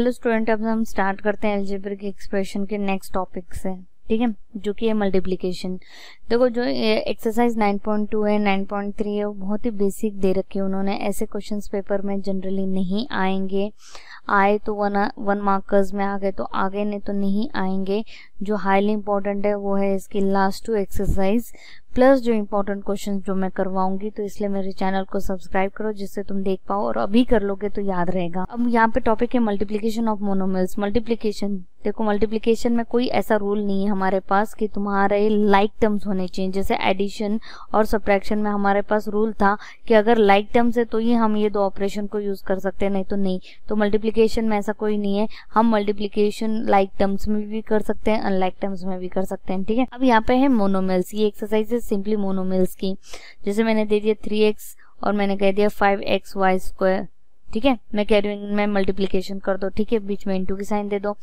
Hello student अब हम start करते हैं एल्जेब्र के एक्सप्रेशन के नेक्स्ट टॉपिक से ठीक है जो कि है मल्टीप्लिकेशन देखो जो एक्सरसाइज 9.2 है 9.3 है वो बहुत ही बेसिक दे रखे हैं उन्होंने ऐसे क्वेश्चंस पेपर में जनरली नहीं आएंगे आए तो वन वन मार्कर्स में आ गए तो आ गए नहीं तो नहीं आएंगे जो हाईली इंपॉर्टेंट है वो है इसकी लास्ट टू एक्सरसाइज प्लस जो इम्पोर्टेंट क्वेश्चन जो मैं करवाऊंगी तो इसलिए मेरे चैनल को सब्सक्राइब करो जिससे तुम देख पाओ और अभी कर लोगे तो याद रहेगा अब यहाँ पे टॉपिक है मल्टीप्लीकेशन ऑफ मोनोमल्स मल्टीप्लीकेशन देखो मल्टीप्लीकेशन में कोई ऐसा रूल नहीं है हमारे पास कि तुम्हारे लाइक टर्म्स होने चाहिए जैसे एडिशन और सब्ट्रैक्शन में हमारे पास रूल था कि अगर लाइक टर्म्स है तो ही हम ये दो ऑपरेशन को यूज कर सकते हैं नहीं तो नहीं तो मल्टीप्लीकेशन में ऐसा कोई नहीं है हम मल्टीप्लीकेशन लाइक टर्म्स में भी कर सकते हैं अनलाइक टर्म्स में भी कर सकते हैं ठीक है अब यहाँ पे है मोनोमिल्स ये एक्सरसाइज है सिंपली मोनोमिल्स की जैसे मैंने दे दिया थ्री एक्स और मैंने कह दिया फाइव एक्स वाई स्क्वायर ठीक है मैं कह रही हूँ मैं मल्टीप्लीकेशन कर दो ठीक है बीच में इंटू की साइन दे दो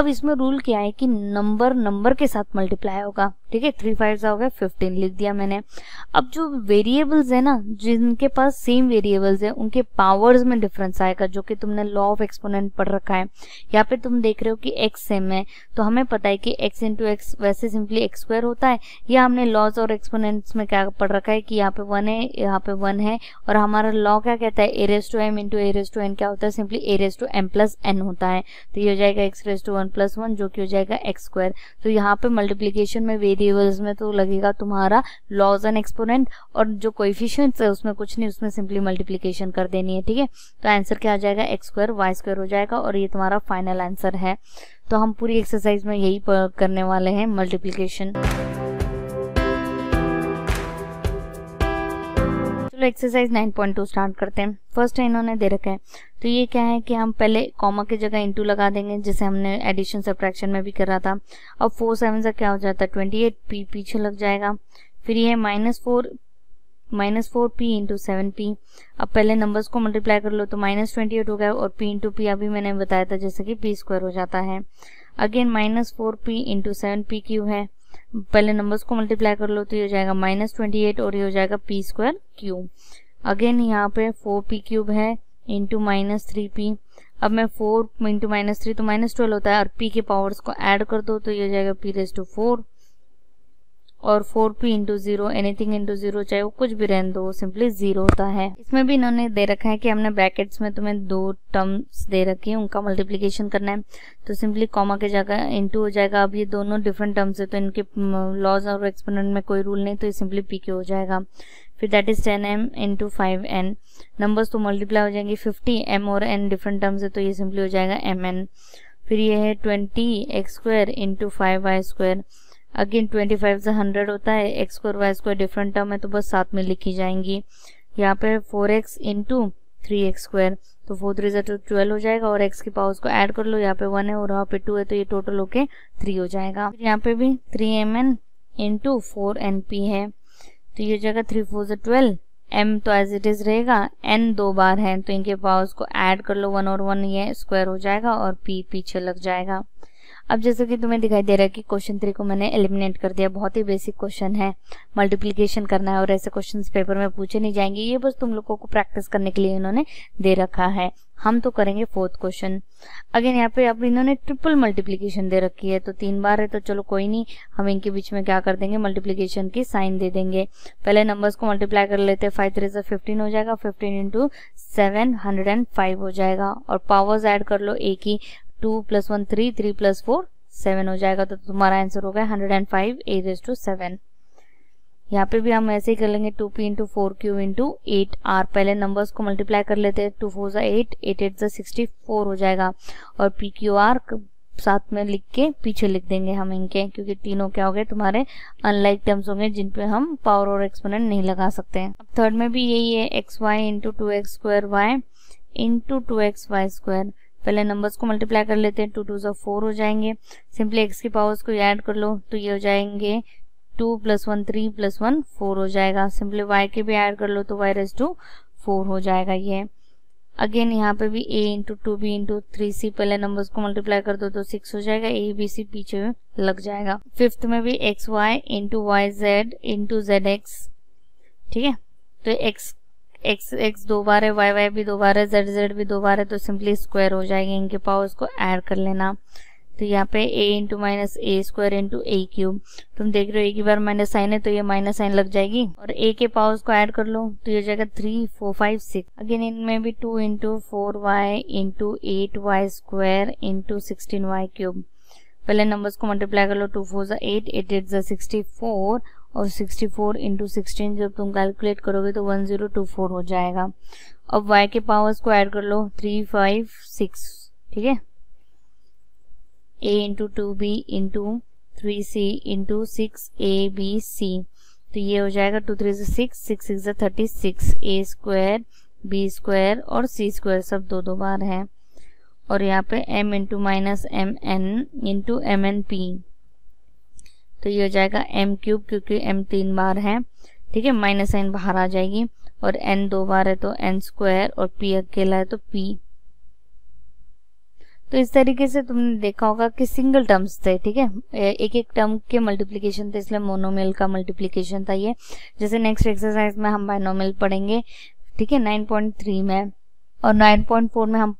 अब इसमें रूल क्या है कि नंबर नंबर के साथ मल्टीप्लाई होगा ठीक है थ्री फाइव हो गया फिफ्टीन लिख दिया मैंने अब जो वेरिएबल्स है ना जिनके पास सेम वेरिएबल्स है उनके पावर्स में डिफरेंस आएगा जो कि तुमने लॉ ऑफ एक्सपोनेंट पढ़ रखा है या फिर तुम देख रहे हो कि एक्स सेम है तो हमें पता है कि एक्स इंटू एक्स वैसे सिंपली एक्स स्क्वायर होता है या हमने लॉज और एक्सपोनेंट्स में क्या पढ़ रखा है कि यहाँ पे वन है यहाँ पे वन है और हमारा लॉ क्या कहता है a raise to m into a raise to n क्या होता है simply a raise to m plus n होता है तो ये हो जाएगा x raise to one plus one जो कि हो जाएगा एक्स स्क्वायर तो यहाँ पे मल्टीप्लीकेशन में वेरिए वेरिएबल्स में तो लगेगा तुम्हारा लॉज एंड एक्सपोनेंट और जो कोइफिशियंट्स है उसमें कुछ नहीं उसमें सिंपली मल्टीप्लीकेशन कर देनी है ठीक है तो आंसर क्या आ जाएगा एक्स स्क्वायर वाई स्क्वायर हो जाएगा और ये तुम्हारा फाइनल आंसर है तो हम पूरी एक्सरसाइज में यही करने वाले हैं मल्टीप्लीकेशन चलो एक्सरसाइज 9.2 स्टार्ट करते हैं फर्स्ट है इन्होंने दे रखा है तो ये क्या है कि हम पहले कॉमा की जगह इंटू लगा देंगे जैसे हमने एडिशन सब्ट्रैक्शन में भी रहा था अब फोर सेवन से क्या हो जाता है ट्वेंटी एट पी पीछे लग जाएगा फिर ये minus four minus four p into seven p अब पहले नंबर्स को मल्टीप्लाई कर लो तो माइनस ट्वेंटी एट हो गया और पी इंटू पी अभी मैंने बताया था जैसे कि पी स्क्वायर हो जाता है again minus four p into seven p q है पहले नंबर्स को मल्टीप्लाई कर लो तो ये हो जाएगा माइनस ट्वेंटी एट और ये हो जाएगा पी स्क्वायर क्यूब अगेन यहाँ पे फोर पी क्यूब है इंटू माइनस थ्री पी अब मैं फोर इंटू माइनस थ्री तो माइनस ट्वेल्व होता है और पी के पावर्स को ऐड कर दो तो ये हो जाएगा पी रेस टू फोर और four p into zero anything into zero चाहे वो कुछ भी रहने दो सिंपली जीरो होता है इसमें भी इन्होंने दे रखा है कि हमने ब्रैकेट्स में तुम्हें दो टर्म्स दे रखी है उनका मल्टीप्लीकेशन करना है तो सिंपली कॉमा के जगह इंटू हो जाएगा अब ये दोनों डिफरेंट टर्म्स है तो इनके लॉज और एक्सपोनेंट में कोई रूल नहीं तो ये सिंपली पी के हो जाएगा फिर that is ten m into five n numbers तो मल्टीप्लाई हो जाएंगे फिफ्टी एम और एन डिफरेंट टर्म्स है तो ये सिंपली हो जाएगा एम एन फिर ये है twenty x square into five y square again twenty five से हंड्रेड होता है x square y square different term है तो बस साथ में लिखी जाएंगी यहाँ पे four x into three x square तो फोर थ्री जो ट्वेल्व हो जाएगा और एक्स की पावर को ऐड कर लो यहाँ पे वन है और यहाँ पे टू है तो ये टोटल होके थ्री हो जाएगा यहाँ पे भी three m n into four n p है तो ये जगह थ्री फोर जो ट्वेल्व एम तो एज इट इज रहेगा एन दो बार है तो इनके पावर्स को ऐड कर लो वन और वन ये स्क्वायर हो जाएगा और पी पीछे लग जाएगा अब जैसे कि तुम्हें दिखाई दे रहा है कि क्वेश्चन थ्री को मैंने एलिमिनेट कर दिया बहुत ही बेसिक क्वेश्चन है मल्टीप्लीकेशन करना है और ऐसे क्वेश्चन पेपर में पूछे नहीं जाएंगे ये बस तुम लोगों को प्रैक्टिस करने के लिए इन्होंने दे रखा है हम तो करेंगे फोर्थ क्वेश्चन अगेन यहाँ पे अब इन्होंने ट्रिपल मल्टीप्लीकेशन दे रखी है तो तीन बार है तो चलो कोई नहीं हम इनके बीच में क्या कर देंगे मल्टीप्लीकेशन की साइन दे देंगे पहले नंबर्स को मल्टीप्लाई कर लेते हैं फाइव थ्री से फिफ्टीन हो जाएगा fifteen into seven hundred and five हो जाएगा और पावर्स ऐड कर लो एक ही two plus one three three plus four seven हो जाएगा तो तुम्हारा आंसर होगा hundred and five as as two seven यहाँ पे भी हम ऐसे ही कर लेंगे two p into four q into eight r पहले नंबर्स को मल्टीप्लाई कर लेते हैं two four eight eight eight sixty four हो जाएगा और पी क्यू आर साथ में लिख के पीछे लिख देंगे हम इनके क्योंकि तीनों क्या हो गए तुम्हारे अनलाइक टर्म्स होंगे जिन पे हम पावर और एक्सपोनेंट नहीं लगा सकते हैं थर्ड में भी यही है x y into two x square y into two x y square पहले नंबर्स को मल्टीप्लाई कर लेते हैं टू टू जो फोर हो जाएंगे सिंपली एक्स की पावर्स को ऐड कर लो तो ये हो जाएंगे two plus one three plus one four हो जाएगा सिंपली वाई के भी ऐड कर लो तो वाई रेस टू फोर हो जाएगा ये अगेन यहाँ पे भी a into two b into three c पहले नंबर्स को मल्टीप्लाई कर दो तो सिक्स हो जाएगा ए बी सी पीछे लग जाएगा फिफ्थ में भी x y into y z into z x ठीक है तो एक्स एक्स एक्स दो बार है वाई वाई भी दो बार है जेड जेड भी दो बार है तो सिंपली स्क्वायर हो जाएंगे इनके पावर्स को ऐड कर लेना तो यहाँ पे a into minus a square into a cube तुम देख रहे हो एक ही बार माइनस साइन है तो ये माइनस साइन लग जाएगी और a के पावर्स को ऐड कर लो तो ये हो जाएगा three four five six again इनमें भी two into four y into eight y square into sixteen y cube पहले नंबर्स को मल्टीप्लाई कर लो टू फोर ज़ा एट एट एट ज़ा सिक्सटी फोर और 64 फोर इंटू सिक्सटीन जब तुम कैलकुलेट करोगे तो 1024 हो जाएगा अब y के पावर्स को ऐड कर लो 356 ठीक है a into two b into three c into six a b c तो ये हो जाएगा two three six six six thirty six a square b square और सी स्क्वायर सब दो दो बार हैं और यहाँ पे m into minus m n into m n p तो ये हो जाएगा एम क्यूब क्योंकि एम तीन बार है ठीक है माइनस साइन बाहर आ जाएगी और एन दो बार है तो एन स्क्वायर और पी अकेला है तो पी तो इस तरीके से तुमने देखा होगा कि सिंगल टर्म्स थे ठीक है एक एक टर्म के मल्टीप्लिकेशन थे इसलिए मोनोमेल का मल्टीप्लिकेशन था ये जैसे नेक्स्ट एक्सरसाइज में हम बायनोमेल पढ़ेंगे ठीक है 9.3 में और 9.4 में हम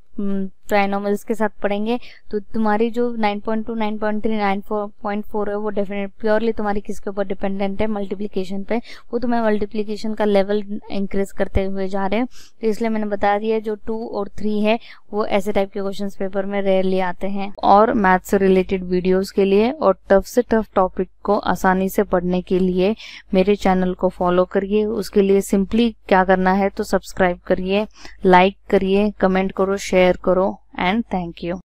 ट्राइनोमल्स के साथ पढ़ेंगे तो तुम्हारी जो 9.2, 9.3, 9.4 है वो डेफिनेट प्योरली तुम्हारी किसके ऊपर डिपेंडेंट है मल्टीप्लीकेशन पे वो तुम्हें मल्टीप्लीकेशन का लेवल इंक्रीज करते हुए जा रहे हैं तो इसलिए मैंने बता दिया जो टू और थ्री है वो ऐसे टाइप के क्वेश्चन पेपर में रेयरली आते हैं और मैथ से रिलेटेड वीडियोज के लिए और टफ से टफ टॉपिक को आसानी से पढ़ने के लिए मेरे चैनल को फॉलो करिए उसके लिए सिंपली क्या करना है तो सब्सक्राइब करिए लाइक करिए कमेंट करो शेयर करो and thank you.